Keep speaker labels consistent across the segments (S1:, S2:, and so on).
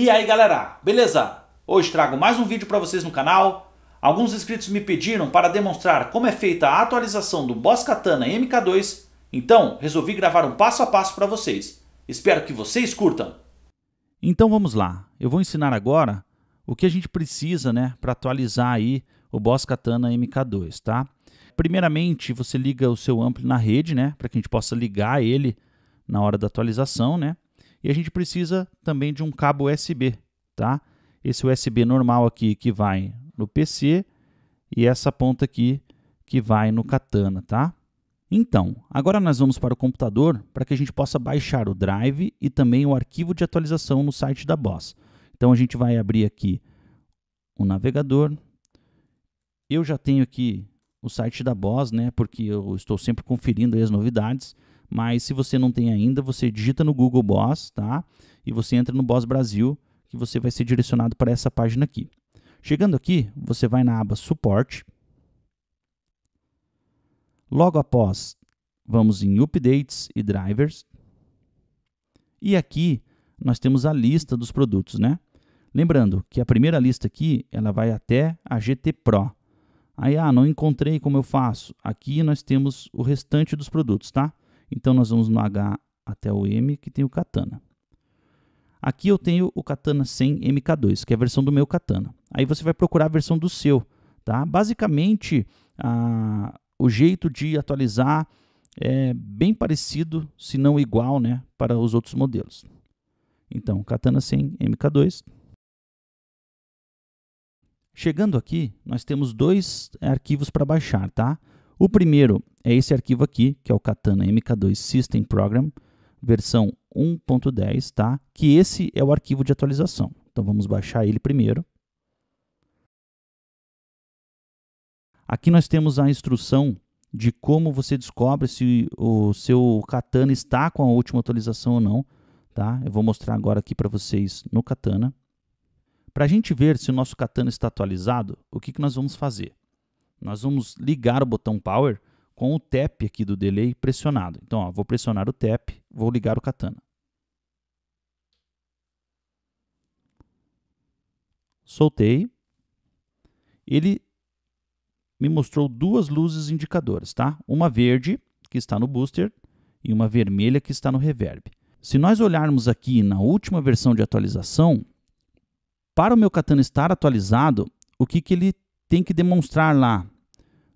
S1: E aí galera, beleza? Hoje trago mais um vídeo para vocês no canal. Alguns inscritos me pediram para demonstrar como é feita a atualização do Boss Katana MK2, então resolvi gravar um passo a passo para vocês. Espero que vocês curtam! Então vamos lá, eu vou ensinar agora o que a gente precisa né, para atualizar aí o Boss Katana MK2, tá? Primeiramente, você liga o seu amplo na rede, né, para que a gente possa ligar ele na hora da atualização, né? E a gente precisa também de um cabo USB, tá? Esse USB normal aqui que vai no PC e essa ponta aqui que vai no Katana, tá? Então, agora nós vamos para o computador para que a gente possa baixar o drive e também o arquivo de atualização no site da Boss. Então a gente vai abrir aqui o navegador. Eu já tenho aqui o site da Boss, né, porque eu estou sempre conferindo as novidades. Mas se você não tem ainda, você digita no Google Boss, tá? E você entra no Boss Brasil, que você vai ser direcionado para essa página aqui. Chegando aqui, você vai na aba Suporte. Logo após, vamos em Updates e Drivers. E aqui nós temos a lista dos produtos, né? Lembrando que a primeira lista aqui, ela vai até a GT Pro. Aí, ah, não encontrei como eu faço. Aqui nós temos o restante dos produtos, tá? Então nós vamos no H até o M, que tem o katana. Aqui eu tenho o katana 100 MK2, que é a versão do meu katana. Aí você vai procurar a versão do seu, tá? Basicamente, a, o jeito de atualizar é bem parecido, se não igual, né, para os outros modelos. Então, katana 100 MK2. Chegando aqui, nós temos dois arquivos para baixar, tá? O primeiro é esse arquivo aqui, que é o Katana MK2 System Program, versão 1.10, tá? Que esse é o arquivo de atualização. Então vamos baixar ele primeiro. Aqui nós temos a instrução de como você descobre se o seu Katana está com a última atualização ou não, tá? Eu vou mostrar agora aqui para vocês no Katana. Para a gente ver se o nosso Katana está atualizado, o que, que nós vamos fazer? nós vamos ligar o botão Power com o tap aqui do delay pressionado. Então, ó, vou pressionar o tap, vou ligar o katana. Soltei. Ele me mostrou duas luzes indicadoras, tá? Uma verde, que está no booster, e uma vermelha, que está no reverb. Se nós olharmos aqui na última versão de atualização, para o meu katana estar atualizado, o que, que ele tem que demonstrar lá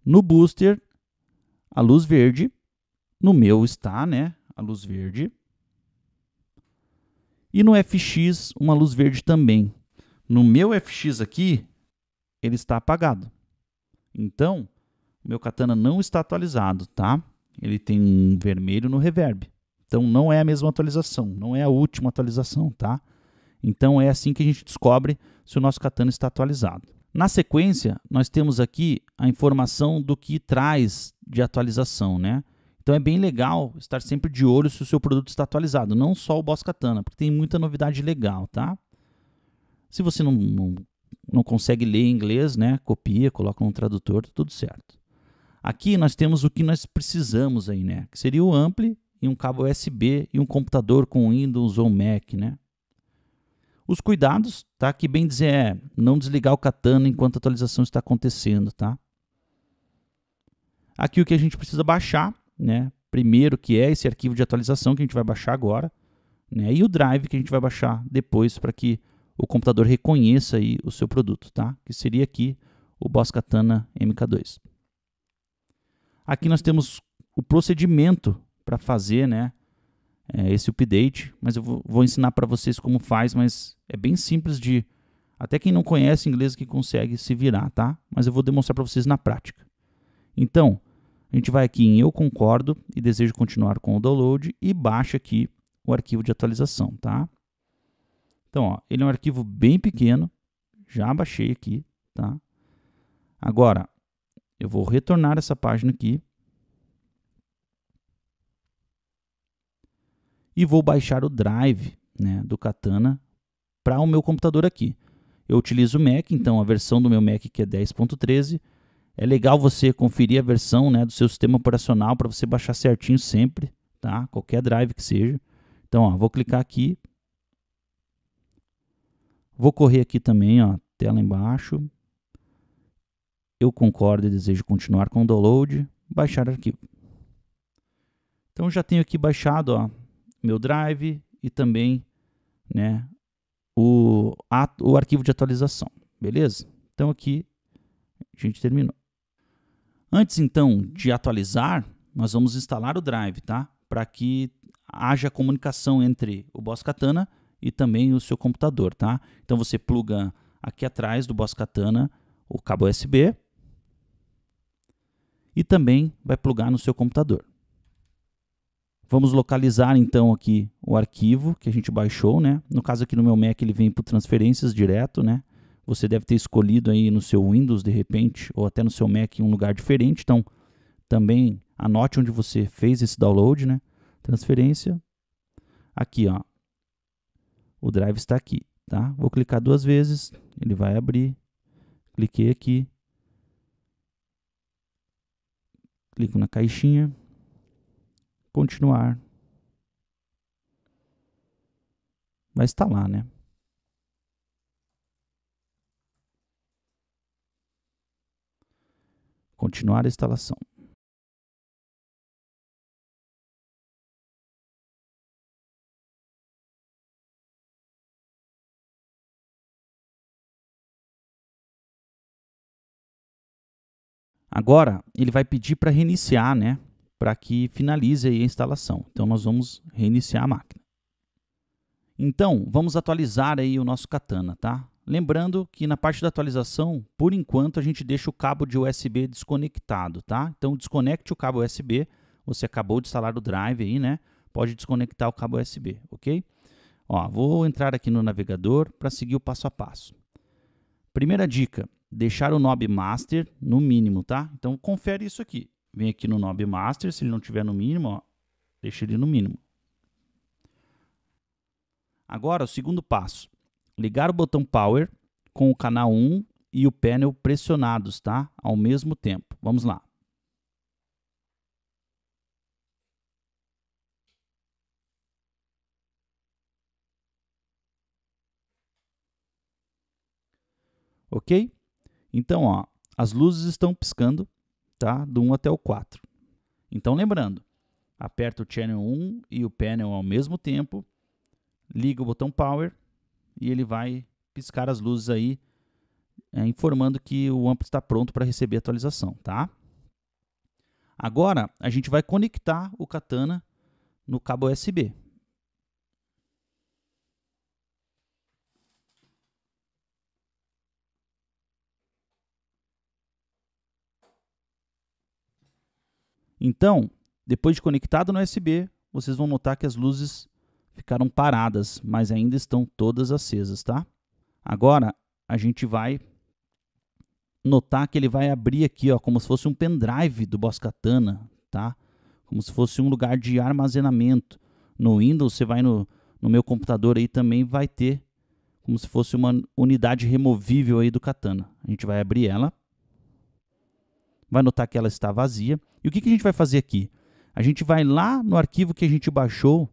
S1: no booster a luz verde. No meu está, né? A luz verde. E no FX, uma luz verde também. No meu FX aqui, ele está apagado. Então, o meu katana não está atualizado, tá? Ele tem um vermelho no reverb. Então, não é a mesma atualização, não é a última atualização, tá? Então, é assim que a gente descobre se o nosso katana está atualizado. Na sequência, nós temos aqui a informação do que traz de atualização, né? Então é bem legal estar sempre de olho se o seu produto está atualizado, não só o Boscatana, porque tem muita novidade legal, tá? Se você não, não, não consegue ler em inglês, né? Copia, coloca um tradutor, tá tudo certo. Aqui nós temos o que nós precisamos aí, né? Que seria o Ampli e um cabo USB e um computador com Windows ou Mac, né? Os cuidados, tá? Que bem dizer é não desligar o katana enquanto a atualização está acontecendo, tá? Aqui o que a gente precisa baixar, né? Primeiro que é esse arquivo de atualização que a gente vai baixar agora, né? E o drive que a gente vai baixar depois para que o computador reconheça aí o seu produto, tá? Que seria aqui o Boss Katana MK2. Aqui nós temos o procedimento para fazer, né? é, esse update, mas eu vou, vou ensinar para vocês como faz, mas é bem simples de até quem não conhece inglês que consegue se virar, tá? Mas eu vou demonstrar para vocês na prática. Então, a gente vai aqui em eu concordo e desejo continuar com o download e baixa aqui o arquivo de atualização, tá? Então, ó, ele é um arquivo bem pequeno, já baixei aqui, tá? Agora, eu vou retornar essa página aqui e vou baixar o drive né, do Katana para o meu computador aqui. Eu utilizo o Mac, então a versão do meu Mac que é 10.13. É legal você conferir a versão né, do seu sistema operacional para você baixar certinho sempre, tá? qualquer drive que seja. Então, ó, vou clicar aqui. Vou correr aqui também, ó, tela embaixo. Eu concordo e desejo continuar com o download. Baixar arquivo. Então, já tenho aqui baixado ó, meu drive e também né, o, o arquivo de atualização, beleza? Então aqui a gente terminou. Antes então de atualizar, nós vamos instalar o drive, tá? Para que haja comunicação entre o Boss Katana e também o seu computador, tá? Então você pluga aqui atrás do Boss Katana o cabo USB e também vai plugar no seu computador. Vamos localizar então aqui o arquivo que a gente baixou, né? No caso aqui no meu Mac ele vem por transferências direto, né? Você deve ter escolhido aí no seu Windows de repente ou até no seu Mac um lugar diferente, então também anote onde você fez esse download, né? Transferência. Aqui, ó. O drive está aqui, tá? Vou clicar duas vezes, ele vai abrir. Cliquei aqui. Clico na caixinha continuar. Vai instalar, tá lá, né? Continuar a instalação. Agora, ele vai pedir para reiniciar, né? para que finalize a instalação. Então nós vamos reiniciar a máquina. Então, vamos atualizar aí o nosso Katana, tá? Lembrando que na parte da atualização, por enquanto a gente deixa o cabo de USB desconectado, tá? Então desconecte o cabo USB, você acabou de instalar o drive aí, né? Pode desconectar o cabo USB, ok? Ó, vou entrar aqui no navegador para seguir o passo a passo. Primeira dica, deixar o knob master no mínimo, tá? Então confere isso aqui vem aqui no Knob Master, se ele não tiver no mínimo, ó, deixa ele no mínimo. Agora, o segundo passo, ligar o botão Power com o canal 1 e o panel pressionados, tá? Ao mesmo tempo. Vamos lá. Ok? Então, ó, as luzes estão piscando tá? Do 1 até o 4. Então lembrando, aperta o channel 1 e o panel ao mesmo tempo, liga o botão power e ele vai piscar as luzes aí, é, informando que o amp está pronto para receber a atualização, tá? Agora a gente vai conectar o Katana no cabo USB. Então, depois de conectado no USB, vocês vão notar que as luzes ficaram paradas, mas ainda estão todas acesas, tá? Agora, a gente vai notar que ele vai abrir aqui, ó, como se fosse um pendrive do Katana, tá? Como se fosse um lugar de armazenamento. No Windows, você vai no, no meu computador aí também vai ter como se fosse uma unidade removível aí do Katana. A gente vai abrir ela vai notar que ela está vazia. E o que, que a gente vai fazer aqui? A gente vai lá no arquivo que a gente baixou,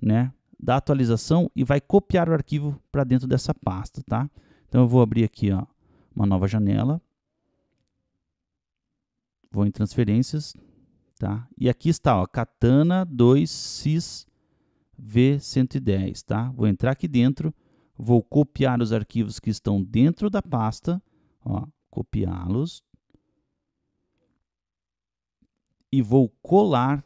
S1: né, da atualização e vai copiar o arquivo para dentro dessa pasta, tá? Então eu vou abrir aqui, ó, uma nova janela. Vou em transferências, tá? E aqui está, ó, Katana 2 Sys V110, tá? Vou entrar aqui dentro, vou copiar os arquivos que estão dentro da pasta, ó, copiá-los, e vou colar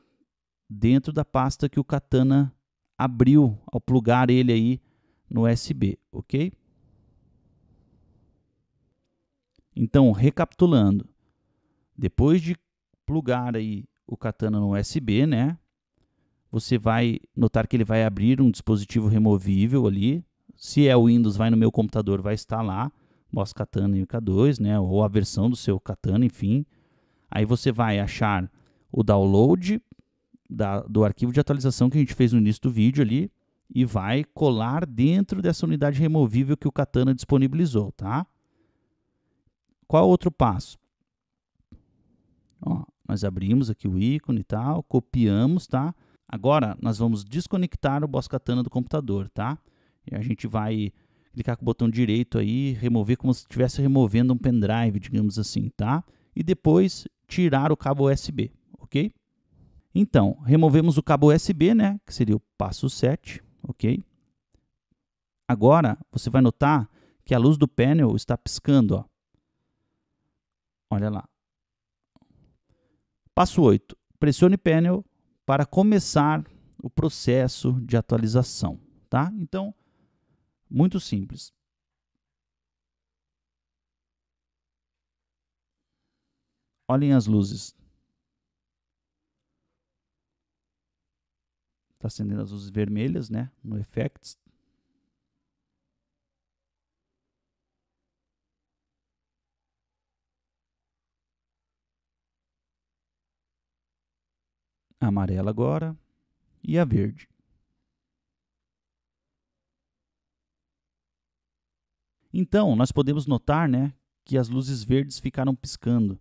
S1: dentro da pasta que o Katana abriu ao plugar ele aí no USB, ok? Então, recapitulando, depois de plugar aí o Katana no USB, né? Você vai notar que ele vai abrir um dispositivo removível ali. Se é o Windows, vai no meu computador, vai estar lá, Mostra Katana MK2, né? Ou a versão do seu Katana, enfim. Aí você vai achar o download da, do arquivo de atualização que a gente fez no início do vídeo ali e vai colar dentro dessa unidade removível que o Katana disponibilizou, tá? Qual o outro passo? Ó, nós abrimos aqui o ícone e tal, copiamos, tá? Agora, nós vamos desconectar o Boss Katana do computador, tá? E a gente vai clicar com o botão direito aí, remover como se estivesse removendo um pendrive, digamos assim, tá? E depois tirar o cabo USB ok? Então, removemos o cabo USB, né, que seria o passo 7, ok? Agora, você vai notar que a luz do panel está piscando, ó. Olha lá. Passo 8. Pressione panel para começar o processo de atualização, tá? Então, muito simples. Olhem as luzes. Está acendendo as luzes vermelhas, né? No Effects. A amarela agora e a verde. Então, nós podemos notar né, que as luzes verdes ficaram piscando.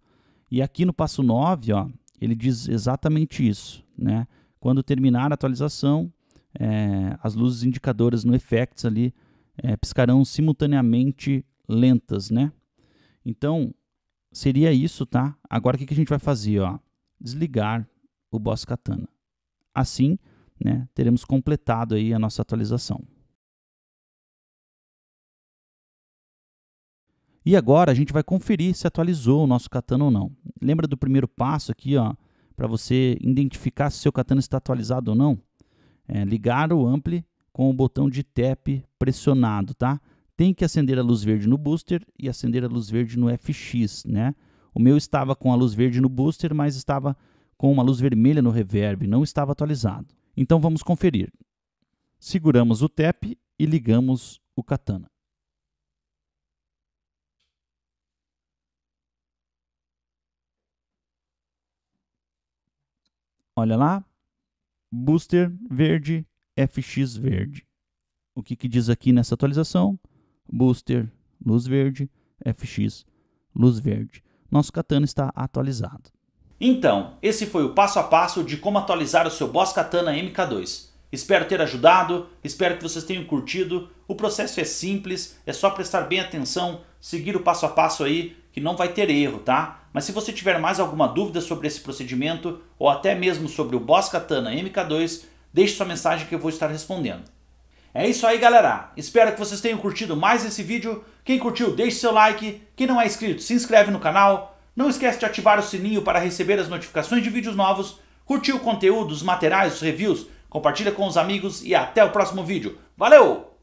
S1: E aqui no passo 9, ó, ele diz exatamente isso. Né? Quando terminar a atualização, é, as luzes indicadoras no Effects ali é, piscarão simultaneamente lentas, né? Então, seria isso, tá? Agora, o que, que a gente vai fazer? Ó? Desligar o Boss Katana. Assim, né, teremos completado aí a nossa atualização. E agora a gente vai conferir se atualizou o nosso katana ou não. Lembra do primeiro passo aqui, ó? para você identificar se seu katana está atualizado ou não. É, ligar o ampli com o botão de tap pressionado, tá? Tem que acender a luz verde no booster e acender a luz verde no FX, né? O meu estava com a luz verde no booster, mas estava com uma luz vermelha no reverb, não estava atualizado. Então vamos conferir. Seguramos o tap e ligamos o katana. Olha lá. Booster verde, FX verde. O que, que diz aqui nessa atualização? Booster luz verde, FX luz verde. Nosso Katana está atualizado. Então, esse foi o passo a passo de como atualizar o seu Boss Katana MK2. Espero ter ajudado, espero que vocês tenham curtido. O processo é simples, é só prestar bem atenção, seguir o passo a passo aí que não vai ter erro, tá? Mas se você tiver mais alguma dúvida sobre esse procedimento ou até mesmo sobre o Boss Katana MK2, deixe sua mensagem que eu vou estar respondendo. É isso aí galera, espero que vocês tenham curtido mais esse vídeo. Quem curtiu deixe seu like, quem não é inscrito se inscreve no canal. Não esquece de ativar o sininho para receber as notificações de vídeos novos. Curtiu o conteúdo, os materiais, os reviews, compartilha com os amigos e até o próximo vídeo. Valeu!